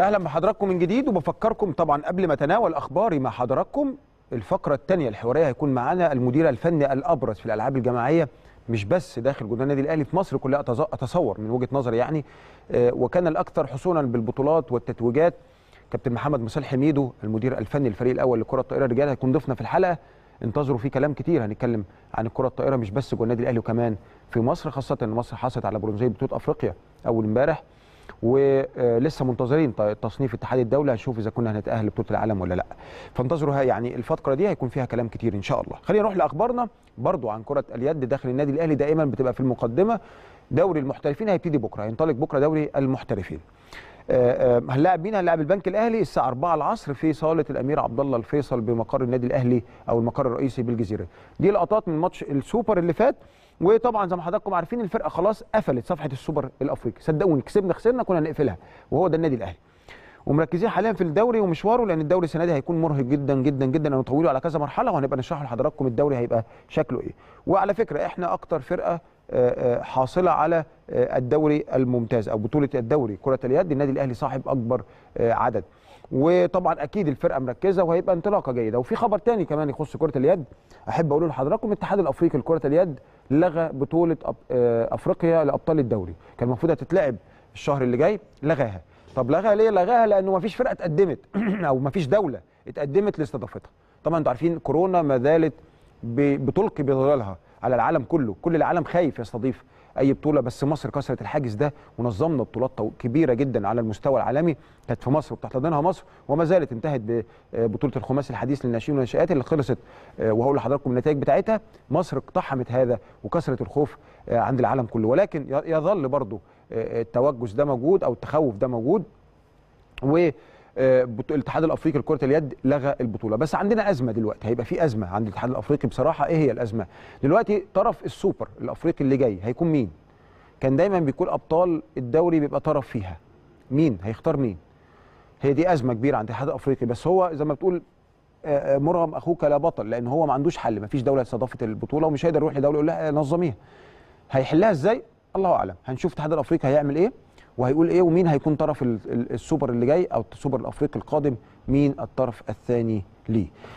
اهلا بحضراتكم من جديد وبفكركم طبعا قبل ما اتناول اخباري مع حضراتكم الفقره الثانيه الحواريه هيكون معانا المدير الفني الابرز في الالعاب الجماعيه مش بس داخل جدران النادي الاهلي في مصر كلها اتصور من وجهه نظري يعني آه، وكان الاكثر حصولا بالبطولات والتتويجات كابتن محمد مصالح حميدو المدير الفني للفريق الاول لكره الطائره الرجال هيكون ضيفنا في الحلقه انتظروا فيه كلام كتير هنتكلم عن الكره الطائره مش بس جوه النادي الاهلي وكمان في مصر خاصه ان مصر حصلت على برونزيه بطوله افريقيا اول امبارح ولسه منتظرين تصنيف اتحاد الدوله هنشوف اذا كنا هنتاهل لبطوله العالم ولا لا فانتظروا يعني الفتره دي هيكون فيها كلام كتير ان شاء الله خلينا نروح لاخبارنا برضو عن كره اليد داخل النادي الاهلي دائما بتبقى في المقدمه دوري المحترفين هيبتدي بكره هينطلق بكره دوري المحترفين آه، آه، هنلاعب مين هنلاعب البنك الاهلي الساعه 4 العصر في صاله الامير عبد الله الفيصل بمقر النادي الاهلي او المقر الرئيسي بالجزيره دي لقطات من ماتش السوبر اللي فات وطبعا زي ما حضراتكم عارفين الفرقه خلاص قفلت صفحه السوبر الافريقي صدقوني كسبنا خسرنا كنا هنقفلها وهو ده النادي الاهلي ومركزين حاليا في الدوري ومشواره لان الدوري السنه دي هيكون مرهق جدا جدا جدا هنطوله على كذا مرحله وهنبقى نشرح لحضراتكم الدوري هيبقى شكله ايه وعلى فكره احنا اكتر فرقه آه، آه، حاصله على آه، الدوري الممتاز او بطوله الدوري كره اليد النادي الاهلي صاحب اكبر عدد وطبعا اكيد الفرقه مركزه وهيبقى انطلاقه جيده وفي خبر تاني كمان يخص كره اليد احب اقوله لحضراتكم الاتحاد الافريقي لكره اليد لغى بطوله افريقيا لابطال الدوري كان المفروض هتتلعب الشهر اللي جاي لغاها طب لغاها ليه لغاها لانه ما فيش فرقه اتقدمت او ما فيش دوله اتقدمت لاستضافتها طبعا انتوا عارفين كورونا ما زالت بتلقي بظلالها على العالم كله كل العالم خايف يستضيف اي بطوله بس مصر كسرت الحاجز ده ونظمنا بطولات كبيره جدا على المستوى العالمي كانت في مصر وبتحتضنها مصر وما زالت انتهت ببطوله الخماسي الحديث للناشئين والناشئات اللي خلصت آه، وهقول لحضراتكم النتائج بتاعتها مصر اقتحمت هذا وكسرت الخوف آه، عند العالم كله ولكن يظل برضه آه، التوجس ده موجود او التخوف ده موجود و الاتحاد الافريقي لكره اليد لغى البطوله بس عندنا ازمه دلوقتي هيبقى في ازمه عند الاتحاد الافريقي بصراحه ايه هي الازمه دلوقتي طرف السوبر الافريقي اللي جاي هيكون مين كان دايما بيكون ابطال الدوري بيبقى طرف فيها مين هيختار مين هي دي ازمه كبيره عند الاتحاد الافريقي بس هو زي ما بتقول مرغم اخوك لا بطل لان هو ما عندوش حل ما فيش دوله استضافت البطوله ومش هيقدر يروح لدوله يقول لها نظميها هيحلها ازاي الله اعلم هنشوف الاتحاد الافريقي هيعمل ايه وهيقول ايه ومين هيكون طرف السوبر اللي جاي او السوبر الافريقي القادم مين الطرف الثاني ليه